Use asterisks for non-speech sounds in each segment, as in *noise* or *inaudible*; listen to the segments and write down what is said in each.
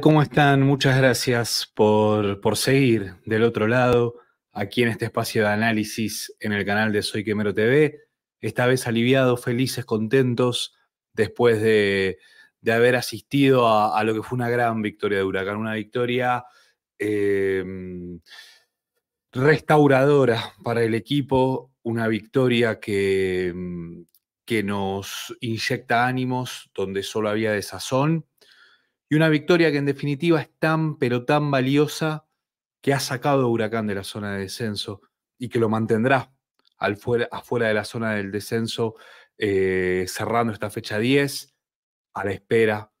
¿Cómo están? Muchas gracias por, seguir del otro lado, aquí en este espacio de análisis en el canal de Soy Quemero TV. Esta vez aliviados, felices, contentos, después de, haber asistido a, lo que fue una gran victoria de Huracán, una victoria em, restauradora para el equipo, una victoria que, que nos inyecta ánimos donde solo había desazón y una victoria que en definitiva es tan, pero tan valiosa que ha sacado a Huracán de la zona de descenso y que lo mantendrá al fuera, afuera de la zona del descenso, eh, cerrando esta fecha 10, a la espera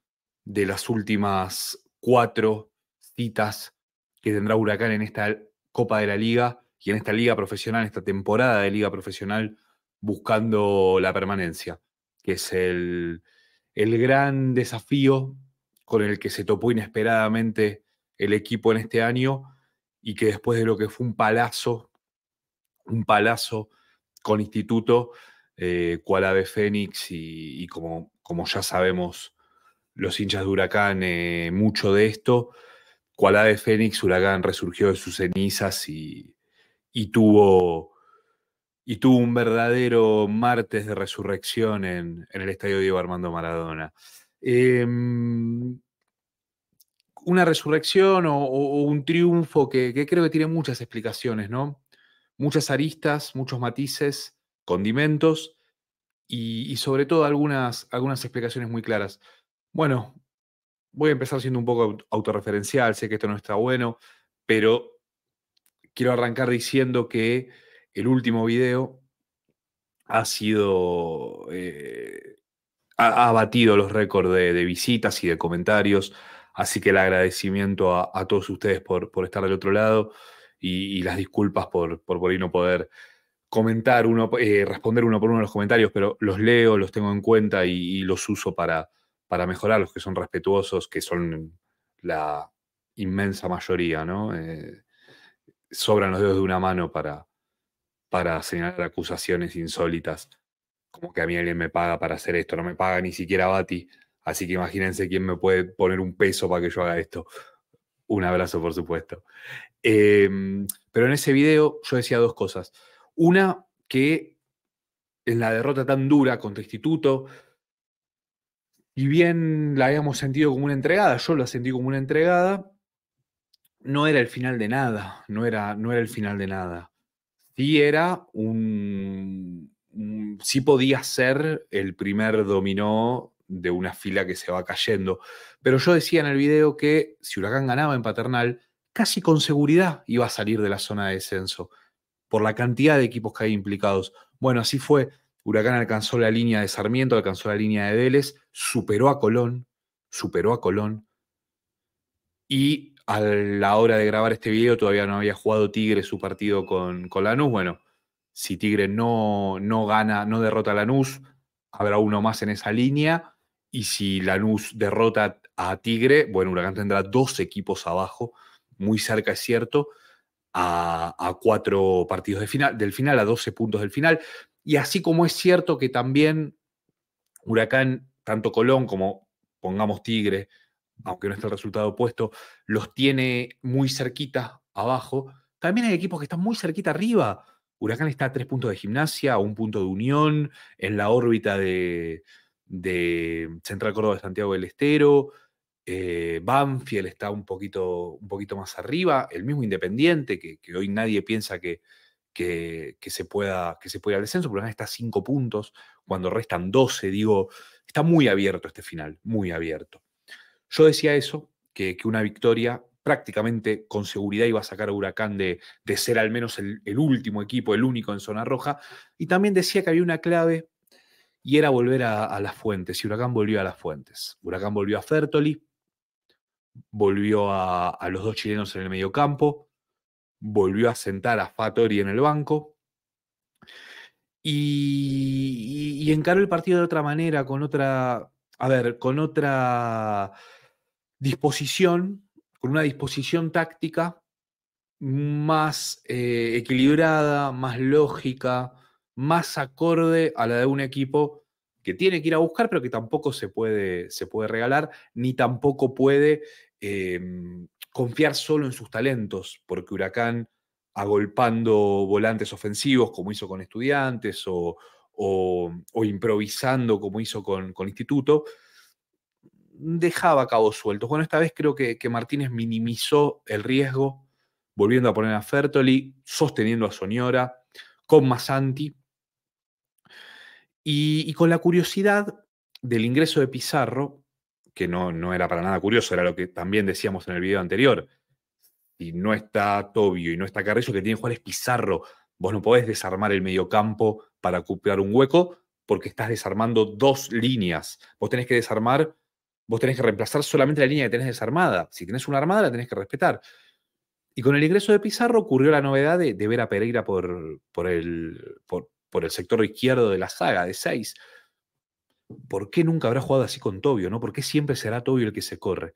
de las últimas cuatro citas que tendrá Huracán en esta Copa de la Liga y en esta liga profesional, esta temporada de liga profesional, buscando la permanencia, que es el, el gran desafío con el que se topó inesperadamente el equipo en este año y que después de lo que fue un palazo, un palazo con Instituto, eh, cual Ave Fénix y, como, como, ya sabemos los hinchas de Huracán, eh, mucho de esto, cual Ave Fénix, Huracán resurgió de sus cenizas y, tuvo y tuvo un verdadero martes de resurrección en, en el Estadio Diego Armando Maradona. Em, una resurrección o, un triunfo que, creo que tiene muchas explicaciones, ¿no? Muchas aristas, muchos matices, condimentos y, sobre todo algunas, algunas explicaciones muy claras. Bueno, voy a empezar siendo un poco autorreferencial, sé que esto no está bueno, pero quiero arrancar diciendo que el último video ha sido eh, ha, batido los récords de, visitas y de comentarios. Así que el agradecimiento a, todos ustedes por, estar del otro lado y, las disculpas por, por, no poder comentar uno, eh, responder uno por uno los comentarios, pero los leo, los tengo en cuenta y, los uso para, para mejorar, los que son respetuosos, que son la inmensa mayoría, ¿no? Eh, sobran los dedos de una mano para, para señalar acusaciones insólitas como que a mí alguien me paga para hacer esto, no me paga ni siquiera Bati, así que imagínense quién me puede poner un peso para que yo haga esto. Un abrazo, por supuesto. Em, pero en ese video yo decía dos cosas. Una, que en la derrota tan dura contra Instituto, y bien la habíamos sentido como una entregada, yo la sentí como una entregada, no era el final de nada, no era, no era el final de nada. Sí era un, Mm, sí podía ser el primer dominó de una fila que se va cayendo. Pero yo decía en el video que si Huracán ganaba en Paternal, casi con seguridad iba a salir de la zona de descenso, por la cantidad de equipos que hay implicados. Bueno, así fue. Huracán alcanzó la línea de Sarmiento, alcanzó la línea de Vélez, superó a Colón, superó a Colón. Y a la hora de grabar este video todavía no había jugado Tigre su partido con, con Lanús. Bueno, si Tigre no, no gana, no derrota a Lanús, habrá uno más en esa línea. Y si Lanús derrota a Tigre, bueno, Huracán tendrá dos equipos abajo, muy cerca, es cierto, a, cuatro partidos del final, a 12 puntos del final. Y así como es cierto que también Huracán, tanto Colón como pongamos Tigre, aunque no esté el resultado opuesto, los tiene muy cerquita abajo, también hay equipos que están muy cerquita arriba. Huracán está a tres puntos de gimnasia, a un punto de unión, en la órbita de, Central Córdoba de Santiago del Estero. Eh, Banfield está un poquito, un poquito más arriba, el mismo Independiente, que, hoy nadie piensa que, que, se pueda, que se pueda ir al descenso, pero está a cinco puntos, cuando restan 12, digo, está muy abierto este final, muy abierto. Yo decía eso, que una victoria prácticamente con seguridad iba a sacar a Huracán de, ser al menos el, último equipo, el único en zona roja. Y también decía que había una clave y era volver a, las fuentes. Y Huracán volvió a las fuentes. Huracán volvió a Fertoli, volvió a, los dos chilenos en el medio campo. volvió a sentar a Fatori en el banco. Y, encaró el partido de otra manera, con otra, a ver, con otra disposición con una disposición táctica más eh, equilibrada, más lógica, más acorde a la de un equipo que tiene que ir a buscar, pero que tampoco se puede, se puede regalar, ni tampoco puede em, confiar solo en sus talentos, porque Huracán, agolpando volantes ofensivos, como hizo con estudiantes, o, improvisando, como hizo con Instituto, dejaba cabos sueltos. Bueno, esta vez creo que, Martínez minimizó el riesgo, volviendo a poner a Fertoli, sosteniendo a Soñora, con Masanti. Y, con la curiosidad del ingreso de Pizarro, que no, no era para nada curioso, era lo que también decíamos en el video anterior. y no está Tobio y no está Carrillo, que tiene que jugar es Pizarro. Vos no podés desarmar el mediocampo para ocupar un hueco porque estás desarmando dos líneas. Vos tenés que desarmar Vos tenés que reemplazar solamente la línea que tenés desarmada. Si tenés una armada, la tenés que respetar. Y con el ingreso de Pizarro ocurrió la novedad de, ver a Pereira por, el, por, el, sector izquierdo de la saga, de 6. ¿Por qué nunca habrá jugado así con Tobio? ¿no? ¿Por qué siempre será Tobio el que se corre?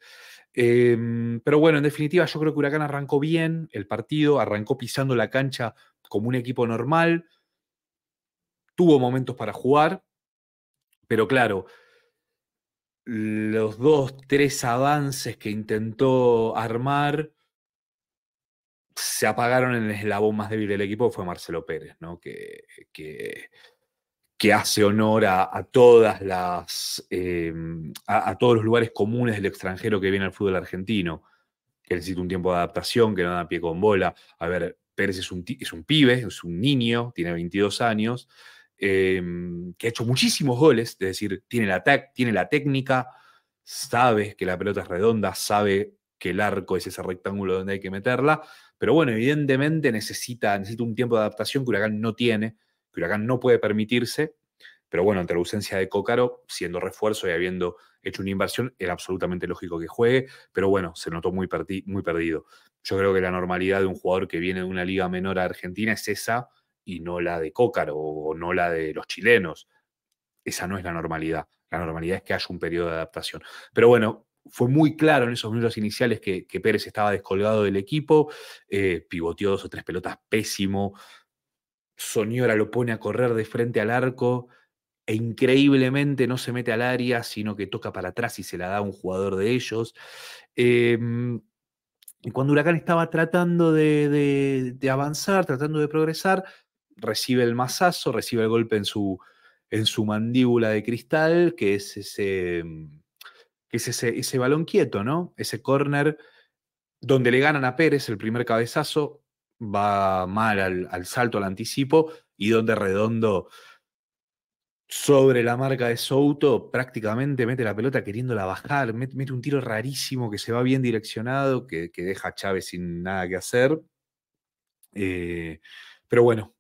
Em, pero bueno, en definitiva, yo creo que Huracán arrancó bien el partido, arrancó pisando la cancha como un equipo normal, tuvo momentos para jugar, pero claro, los dos, tres avances que intentó armar se apagaron en el eslabón más débil del equipo, fue Marcelo Pérez, ¿no? que, que, hace honor a, todas las, em, a, todos los lugares comunes del extranjero que viene al fútbol argentino, que necesita un tiempo de adaptación, que no da pie con bola. A ver, Pérez es un, es un pibe, es un niño, tiene 22 años, Em, que ha hecho muchísimos goles, es decir, tiene la, tiene la técnica, sabe que la pelota es redonda, sabe que el arco es ese rectángulo donde hay que meterla, pero bueno, evidentemente necesita, un tiempo de adaptación que Huracán no tiene, que Huracán no puede permitirse, pero bueno, ante la ausencia de Cócaro, siendo refuerzo y habiendo hecho una inversión, era absolutamente lógico que juegue, pero bueno, se notó muy, muy perdido. Yo creo que la normalidad de un jugador que viene de una liga menor a Argentina es esa, y no la de Cócaro o no la de los chilenos. Esa no es la normalidad. La normalidad es que haya un periodo de adaptación. Pero bueno, fue muy claro en esos minutos iniciales que, Pérez estaba descolgado del equipo, eh, pivoteó dos o tres pelotas pésimo, Soñora lo pone a correr de frente al arco e increíblemente no se mete al área, sino que toca para atrás y se la da a un jugador de ellos. Em, y cuando Huracán estaba tratando de, avanzar, tratando de progresar, recibe el mazazo, recibe el golpe en su, en su mandíbula de cristal, que es ese, mm, que es ese, balón quieto, ¿no? Ese corner donde le ganan a Pérez el primer cabezazo, va mal al, salto, al anticipo, y donde Redondo sobre la marca de Souto, prácticamente mete la pelota queriéndola bajar, mete un tiro rarísimo que se va bien direccionado, que, deja a Chávez sin nada que hacer. Eh, pero bueno,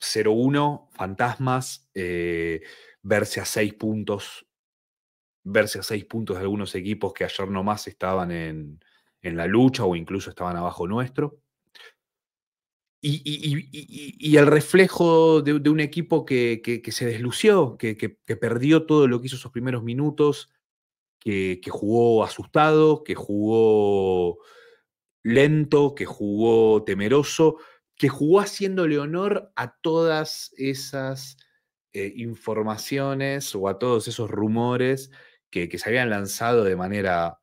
0-1, fantasmas, eh, verse a seis puntos, verse a seis puntos de algunos equipos que ayer nomás estaban en, la lucha o incluso estaban abajo nuestro. Y, el reflejo de, un equipo que, que, se deslució, que, que, perdió todo lo que hizo esos primeros minutos, que jugó asustado, que jugó lento, que jugó temeroso, que jugó haciéndole honor a todas esas eh, informaciones o a todos esos rumores que, se habían lanzado de manera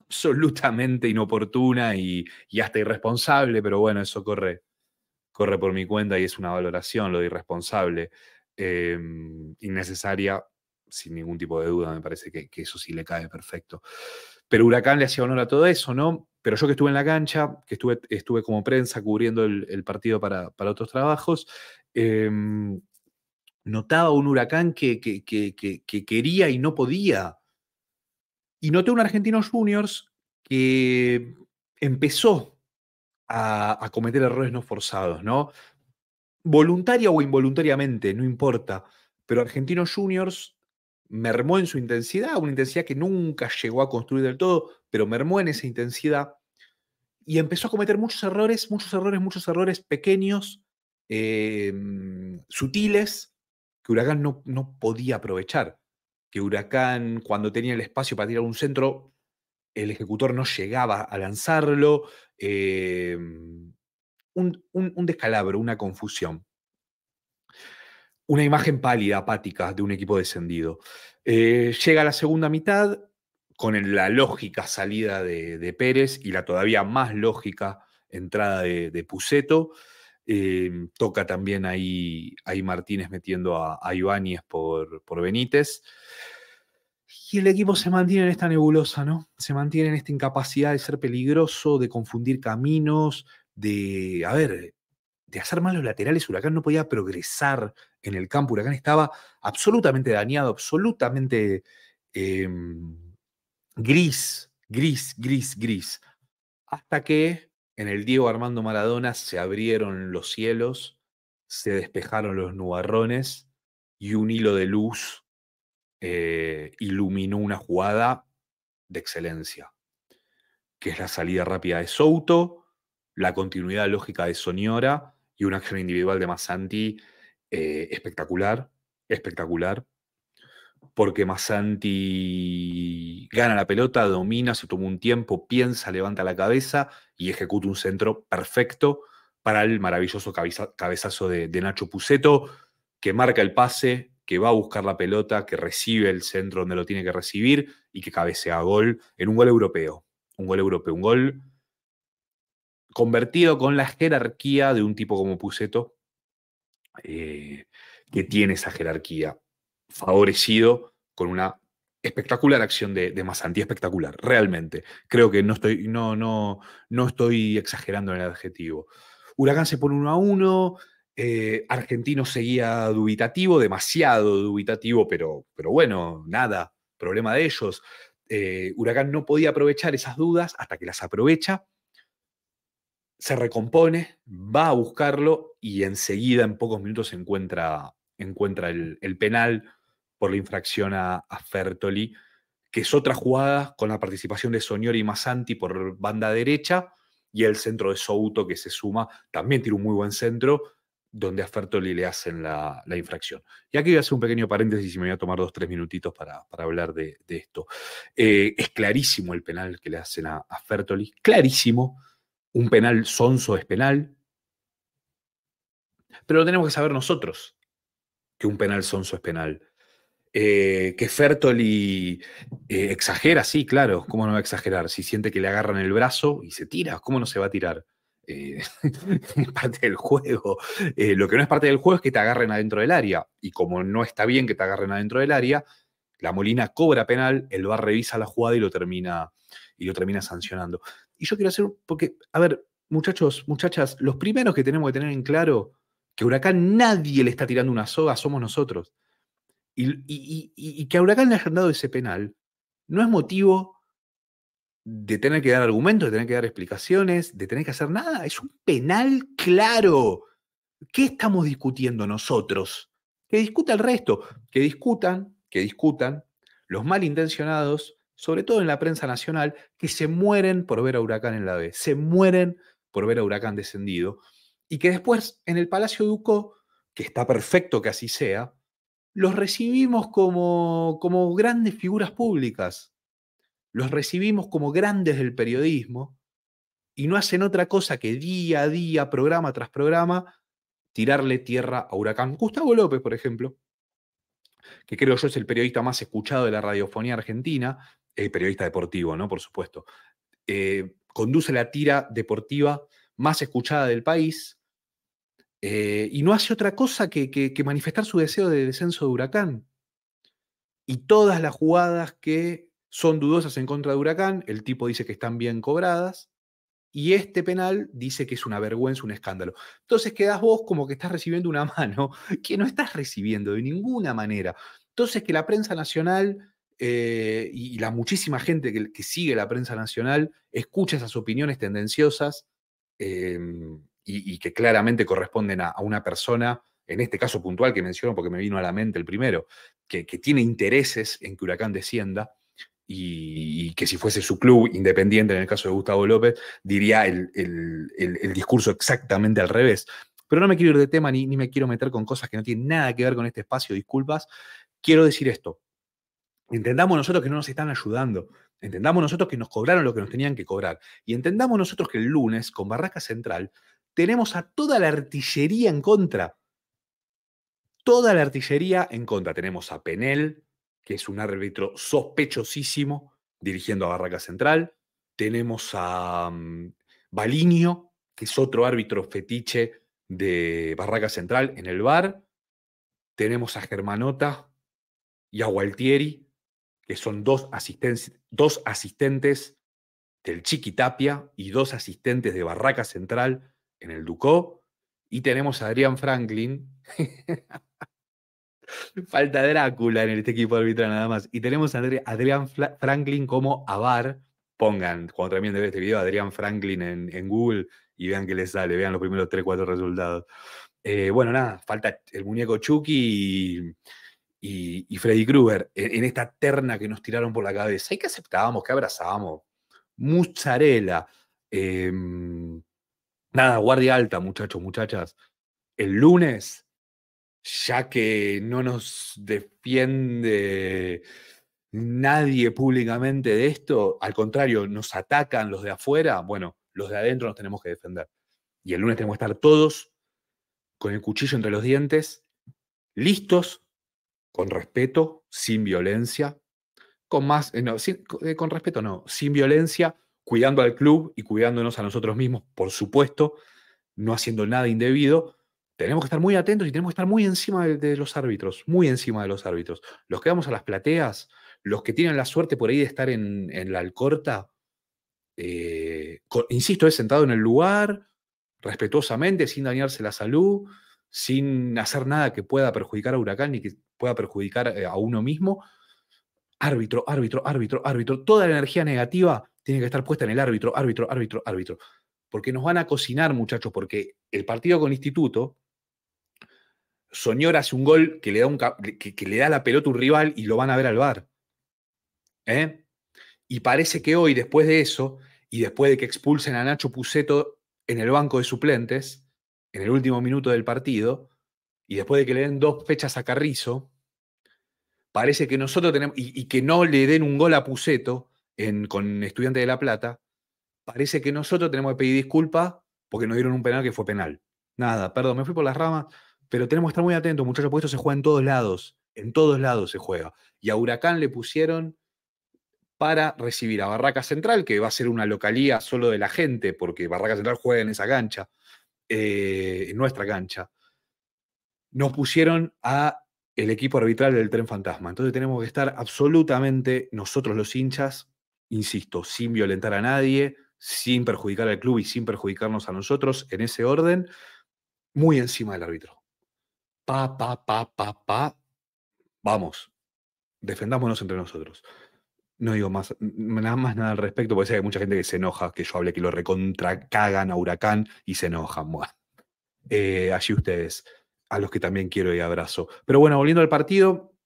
absolutamente inoportuna y, hasta irresponsable, pero bueno, eso corre, corre por mi cuenta y es una valoración, lo de irresponsable, em, innecesaria, sin ningún tipo de duda, me parece que, que eso sí le cae perfecto. Pero Huracán le hacía honor a todo eso, ¿no? Pero yo que estuve en la cancha, que estuve, estuve como prensa cubriendo el, partido para, otros trabajos, em, notaba un huracán que, que, quería y no podía. Y noté un Argentino Juniors que empezó a, cometer errores no forzados, ¿no? Voluntaria o involuntariamente, no importa. Pero Argentinos Juniors mermó en su intensidad, una intensidad que nunca llegó a construir del todo, pero mermó en esa intensidad y empezó a cometer muchos errores, muchos errores, muchos errores pequeños, em, sutiles, que Huracán no, podía aprovechar. Que Huracán, cuando tenía el espacio para tirar un centro, el ejecutor no llegaba a lanzarlo. Em, un descalabro, una confusión una imagen pálida, apática de un equipo descendido. Eh, llega la segunda mitad con la lógica salida de, Pérez y la todavía más lógica entrada de, Puceto Puseto. Em, toca también ahí, Martínez metiendo a, a por, por Benítez. Y el equipo se mantiene en esta nebulosa, ¿no? Se mantiene en esta incapacidad de ser peligroso, de confundir caminos, de, a ver, de hacer mal los laterales, Huracán no podía progresar en el campo, Huracán estaba absolutamente dañado, absolutamente em, gris, gris, gris, gris. Hasta que en el Diego Armando Maradona se abrieron los cielos, se despejaron los nubarrones y un hilo de luz eh, iluminó una jugada de excelencia, que es la salida rápida de Souto, la continuidad lógica de Soñora y una acción individual de Massanti eh, espectacular, espectacular, porque Massanti gana la pelota, domina, se toma un tiempo, piensa, levanta la cabeza y ejecuta un centro perfecto para el maravilloso cabezazo de, Nacho Puceto, que marca el pase, que va a buscar la pelota, que recibe el centro donde lo tiene que recibir y que cabecea gol en un gol europeo. Un gol europeo, un gol convertido con la jerarquía de un tipo como Puseto, eh, que tiene esa jerarquía, favorecido con una espectacular acción de, de espectacular, realmente. Creo que no estoy, no, no, no estoy exagerando en el adjetivo. Huracán se pone uno a uno, eh, Argentino seguía dubitativo, demasiado dubitativo, pero, pero bueno, nada, problema de ellos. Eh, Huracán no podía aprovechar esas dudas hasta que las aprovecha se recompone, va a buscarlo y enseguida, en pocos minutos, encuentra, encuentra el, penal por la infracción a, a, Fertoli, que es otra jugada con la participación de Soñori y Masanti por banda derecha y el centro de Souto que se suma, también tiene un muy buen centro, donde a Fertoli le hacen la, infracción. Y aquí voy a hacer un pequeño paréntesis y me voy a tomar dos, tres minutitos para, para hablar de, esto. Eh, es clarísimo el penal que le hacen a, a Fertoli, clarísimo un penal sonso es penal. Pero lo tenemos que saber nosotros, que un penal sonso es penal. Eh, que Fertoli eh, exagera, sí, claro, ¿cómo no va a exagerar? Si siente que le agarran el brazo y se tira, ¿cómo no se va a tirar? Eh, *laughs* parte del juego. lo que no es parte del juego es que te agarren adentro del área. Y como no está bien que te agarren adentro del área, la Molina cobra penal, el VAR revisa la jugada y lo termina, y lo termina sancionando. Y yo quiero hacer, porque, a ver, muchachos, muchachas, los primeros que tenemos que tener en claro que Huracán nadie le está tirando una soga, somos nosotros. Y, que a Huracán le hayan dado ese penal no es motivo de tener que dar argumentos, de tener que dar explicaciones, de tener que hacer nada. Es un penal claro. ¿Qué estamos discutiendo nosotros? Que discuta el resto, que discutan, que discutan los malintencionados sobre todo en la prensa nacional, que se mueren por ver a Huracán en la B, se mueren por ver a Huracán descendido, y que después en el Palacio Ducó, que está perfecto que así sea, los recibimos como, como grandes figuras públicas, los recibimos como grandes del periodismo, y no hacen otra cosa que día a día, programa tras programa, tirarle tierra a Huracán. Gustavo López, por ejemplo, que creo yo es el periodista más escuchado de la radiofonía argentina, el periodista deportivo, ¿no? Por supuesto. Eh, conduce la tira deportiva más escuchada del país eh, y no hace otra cosa que, que, manifestar su deseo de descenso de Huracán. Y todas las jugadas que son dudosas en contra de Huracán, el tipo dice que están bien cobradas y este penal dice que es una vergüenza, un escándalo. Entonces quedas vos como que estás recibiendo una *laughs* mano que no estás recibiendo de ninguna manera. Entonces que la prensa nacional eh, y, la muchísima gente que, sigue la prensa nacional escucha esas opiniones tendenciosas eh, y, que claramente corresponden a, una persona, en este caso puntual que menciono porque me vino a la mente el primero, que, tiene intereses en que Huracán descienda y, que si fuese su club independiente, en el caso de Gustavo López, diría el, discurso exactamente al revés. Pero no me quiero ir de tema ni, ni, me quiero meter con cosas que no tienen nada que ver con este espacio, disculpas. Quiero decir esto. Entendamos nosotros que no nos están ayudando. Entendamos nosotros que nos cobraron lo que nos tenían que cobrar. Y entendamos nosotros que el lunes, con Barraca Central, tenemos a toda la artillería en contra. Toda la artillería en contra. Tenemos a Penel, que es un árbitro sospechosísimo, dirigiendo a Barraca Central. Tenemos a mm, Balinio, que es otro árbitro fetiche de Barraca Central en el bar. Tenemos a Germanota y a Gualtieri, que son dos, dos asistentes del Chiquitapia y dos asistentes de Barraca Central en el Ducó. Y tenemos a Adrián Franklin. *laughs* Falta Drácula en este equipo de arbitral nada más. Y tenemos a Adrián Franklin como avar. Pongan, cuando también de este video, Adrián Franklin en, Google y vean qué les sale, vean los primeros 3, 4 resultados. Eh, bueno, nada, falta el muñeco Chucky y y, Freddy Krueger en, esta terna que nos tiraron por la cabeza y que aceptábamos, que abrazábamos. Mucharela. Em, nada, guardia alta, muchachos, muchachas. El lunes, ya que no nos defiende nadie públicamente de esto, al contrario, nos atacan los de afuera, bueno, los de adentro nos tenemos que defender. Y el lunes tenemos que estar todos con el cuchillo entre los dientes, listos con respeto, sin violencia, con más, eh, eh, con respeto no, sin violencia, cuidando al club y cuidándonos a nosotros mismos, por supuesto, no haciendo nada indebido, tenemos que estar muy atentos y tenemos que estar muy encima de, los árbitros, muy encima de los árbitros. Los que vamos a las plateas, los que tienen la suerte por ahí de estar en, la alcorta, eh, insisto, es sentado en el lugar, respetuosamente, sin dañarse la salud, sin hacer nada que pueda perjudicar a Huracán ni que pueda perjudicar eh, a uno mismo. Árbitro, árbitro, árbitro, árbitro. Toda la energía negativa tiene que estar puesta en el árbitro, árbitro, árbitro, árbitro. Porque nos van a cocinar, muchachos, porque el partido con Instituto, Soñor hace un gol que le da, que, le da la pelota a un rival y lo van a ver al bar. ¿Eh? Y parece que hoy, después de eso, y después de que expulsen a Nacho Puceto en el banco de suplentes, en el último minuto del partido, y después de que le den dos fechas a Carrizo, parece que nosotros tenemos, y, que no le den un gol a Puseto en, con Estudiante de La Plata, parece que nosotros tenemos que pedir disculpas porque nos dieron un penal que fue penal. Nada, perdón, me fui por las ramas, pero tenemos que estar muy atentos, muchachos, porque esto se juega en todos lados, en todos lados se juega. Y a Huracán le pusieron para recibir a Barraca Central, que va a ser una localía solo de la gente, porque Barraca Central juega en esa cancha. Eh, en nuestra cancha, nos pusieron a el equipo arbitral del Tren Fantasma. Entonces tenemos que estar absolutamente nosotros los hinchas, insisto, sin violentar a nadie, sin perjudicar al club y sin perjudicarnos a nosotros en ese orden, muy encima del árbitro. Pa, pa, pa, pa, pa. Vamos, defendámonos entre nosotros. No digo más, nada más nada al respecto, porque sé que hay mucha gente que se enoja, que yo hable que lo recontra cagan a Huracán y se enojan. Bueno, eh, allí ustedes, a los que también quiero y abrazo. Pero bueno, volviendo al partido,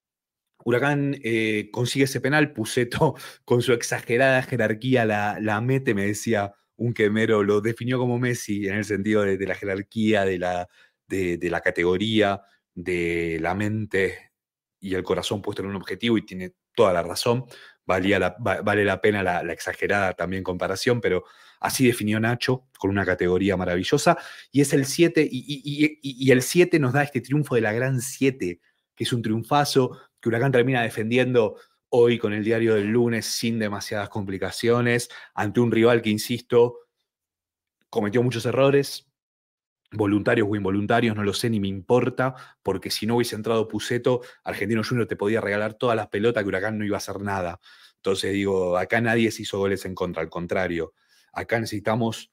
Huracán eh, consigue ese penal, Puseto *laughs* con su exagerada jerarquía la, la mete, me decía un quemero, lo definió como Messi en el sentido de, la jerarquía, de la, de la categoría, de la mente y el corazón puesto en un objetivo y tiene toda la razón valía la, vale la pena la, exagerada también comparación, pero así definió Nacho con una categoría maravillosa. Y es el 7, y, y, el 7 nos da este triunfo de la gran 7, que es un triunfazo que Huracán termina defendiendo hoy con el diario del lunes sin demasiadas complicaciones, ante un rival que, insisto, cometió muchos errores, voluntarios o involuntarios, no lo sé ni me importa, porque si no hubiese entrado Puseto, Argentino Junior te podía regalar todas las pelotas que Huracán no iba a hacer nada. Entonces digo, acá nadie se hizo goles en contra, al contrario, acá necesitamos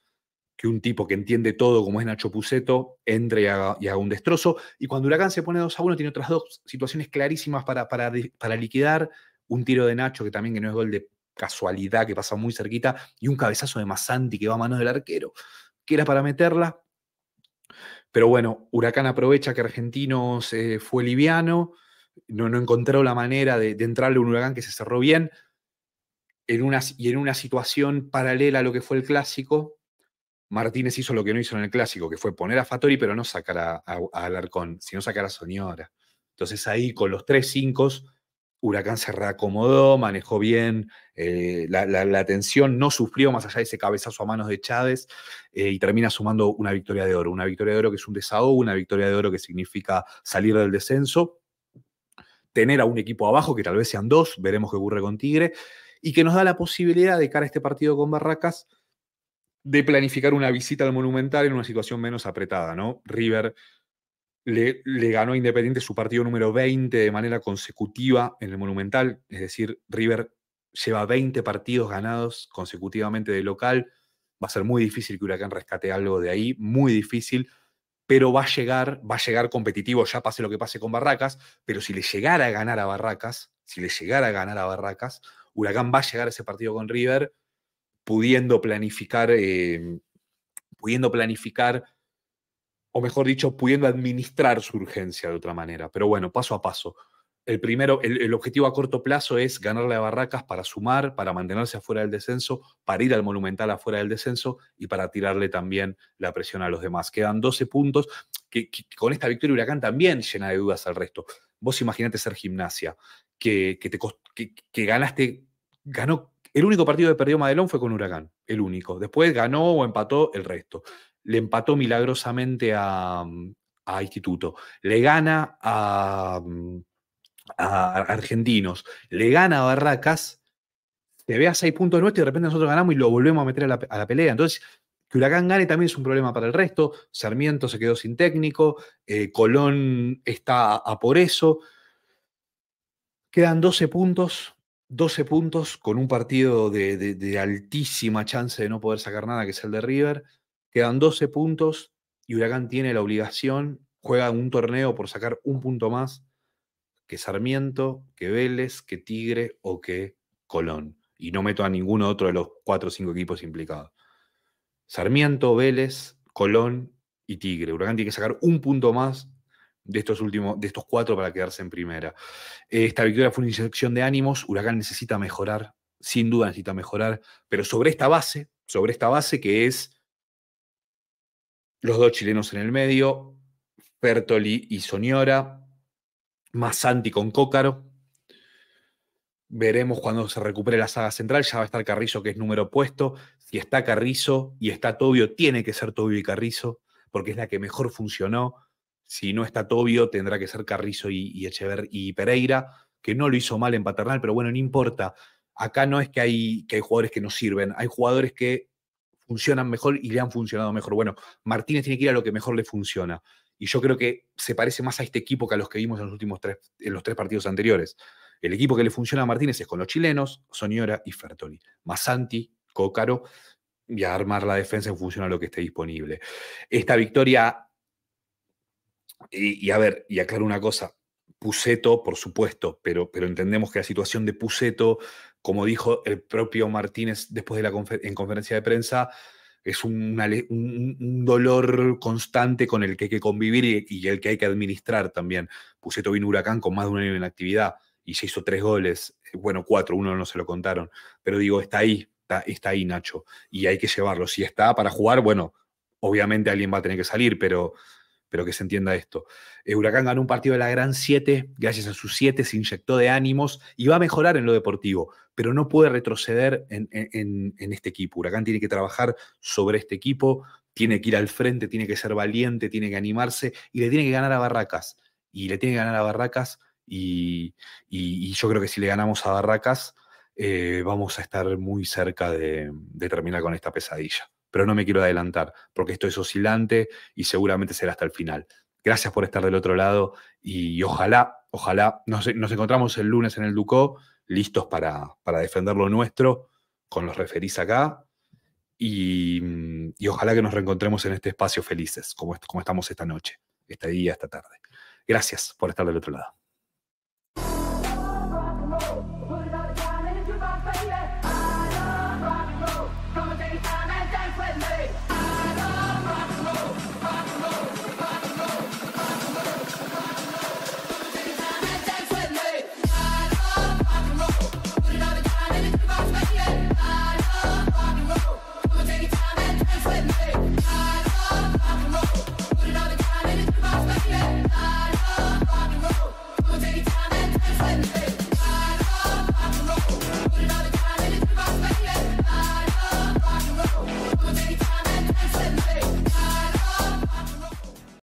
que un tipo que entiende todo como es Nacho Puseto entre y haga, un destrozo. Y cuando Huracán se pone 2 a 1, tiene otras dos situaciones clarísimas para, para, liquidar. Un tiro de Nacho, que también que no es gol de casualidad, que pasa muy cerquita, y un cabezazo de Masanti que va a manos del arquero, que era para meterla, pero bueno, Huracán aprovecha que Argentinos fue liviano, no, no encontró la manera de, entrarle un huracán que se cerró bien, en y en una situación paralela a lo que fue el clásico, Martínez hizo lo que no hizo en el clásico, que fue poner a Fatori, pero no sacar a, Alarcón, sino sacar a Soñora. Entonces ahí con los tres cinco Huracán se reacomodó, manejó bien eh, la, tensión, no sufrió más allá de ese cabezazo a manos de Chávez eh, y termina sumando una victoria de oro. Una victoria de oro que es un desahogo, una victoria de oro que significa salir del descenso, tener a un equipo abajo, que tal vez sean dos, veremos qué ocurre con Tigre, y que nos da la posibilidad de cara a este partido con Barracas de planificar una visita al Monumental en una situación menos apretada, ¿no? River le, ganó a Independiente su partido número 20 de manera consecutiva en el Monumental, es decir, River lleva 20 partidos ganados consecutivamente de local, va a ser muy difícil que Huracán rescate algo de ahí, muy difícil, pero va a llegar, va a llegar competitivo, ya pase lo que pase con Barracas, pero si le llegara a ganar a Barracas, si le llegara a ganar a Barracas, Huracán va a llegar a ese partido con River pudiendo planificar, eh, pudiendo planificar o mejor dicho, pudiendo administrar su urgencia de otra manera. Pero bueno, paso a paso. El primero, el, objetivo a corto plazo es ganarle a Barracas para sumar, para mantenerse afuera del descenso, para ir al Monumental afuera del descenso y para tirarle también la presión a los demás. Quedan 12 puntos que, con esta victoria Huracán también llena de dudas al resto. Vos imaginate ser gimnasia, que, que ganaste, ganó el único partido que perdió Madelón fue con Huracán, el único. Después ganó o empató el resto le empató milagrosamente mm, a, Instituto, le gana a, mm, a, Argentinos, le gana a Barracas, te ve a seis puntos nuestros y de repente nosotros ganamos y lo volvemos a meter a la, pelea. Entonces, que Huracán gane también es un problema para el resto. Sarmiento se quedó sin técnico, eh, Colón está a, por eso. Quedan 12 puntos, 12 puntos con un partido de, de altísima chance de no poder sacar nada, que es el de River. Quedan 12 puntos y Huracán tiene la obligación, juega un torneo por sacar un punto más que Sarmiento, que Vélez, que Tigre o que Colón. Y no meto a ninguno otro de los cuatro o cinco equipos implicados. Sarmiento, Vélez, Colón y Tigre. Huracán tiene que sacar un punto más de estos últimos, de estos cuatro para quedarse en primera. Eh, esta victoria fue una inyección de ánimos. Huracán necesita mejorar, sin duda necesita mejorar, pero sobre esta base, sobre esta base que es los dos chilenos en el medio, Bertoli y Soñora, Massanti con Cócaro. Veremos cuando se recupere la saga central, ya va a estar Carrizo, que es número puesto. Si está Carrizo y está Tobio, tiene que ser Tobio y Carrizo, porque es la que mejor funcionó. Si no está Tobio, tendrá que ser Carrizo y, y Pereira, que no lo hizo mal en Paternal, pero bueno, no importa. Acá no es que hay, que hay jugadores que no sirven, hay jugadores que funcionan mejor y le han funcionado mejor. Bueno, Martínez tiene que ir a lo que mejor le funciona. Y yo creo que se parece más a este equipo que a los que vimos en los últimos tres, en los tres partidos anteriores. El equipo que le funciona a Martínez es con los chilenos, Soñora y Fertoli. Masanti, Cócaro, y a armar la defensa en función a lo que esté disponible. Esta victoria, y, a ver, y aclaro una cosa, Puseto, por supuesto, pero, pero entendemos que la situación de Puseto como dijo el propio Martínez después de la en conferencia de prensa, es un, dolor constante con el que hay que convivir y, el que hay que administrar también. Puseto vino Huracán con más de un año en actividad y se hizo tres goles, eh, bueno, cuatro, uno no se lo contaron, pero digo, está ahí, está, está ahí Nacho y hay que llevarlo. Si está para jugar, bueno, obviamente alguien va a tener que salir, pero pero que se entienda esto. Eh, Huracán ganó un partido de la Gran 7, gracias a sus 7 se inyectó de ánimos y va a mejorar en lo deportivo, pero no puede retroceder en, este equipo. Huracán tiene que trabajar sobre este equipo, tiene que ir al frente, tiene que ser valiente, tiene que animarse y le tiene que ganar a Barracas. Y le tiene que ganar a Barracas y, yo creo que si le ganamos a Barracas eh, vamos a estar muy cerca de terminar con esta pesadilla pero no me quiero adelantar, porque esto es oscilante y seguramente será hasta el final. Gracias por estar del otro lado y ojalá, ojalá nos, encontramos el lunes en el Ducó, listos para, para defender lo nuestro, con los referís acá, y, ojalá que nos reencontremos en este espacio felices, como, como estamos esta noche, este día, esta tarde. Gracias por estar del otro lado.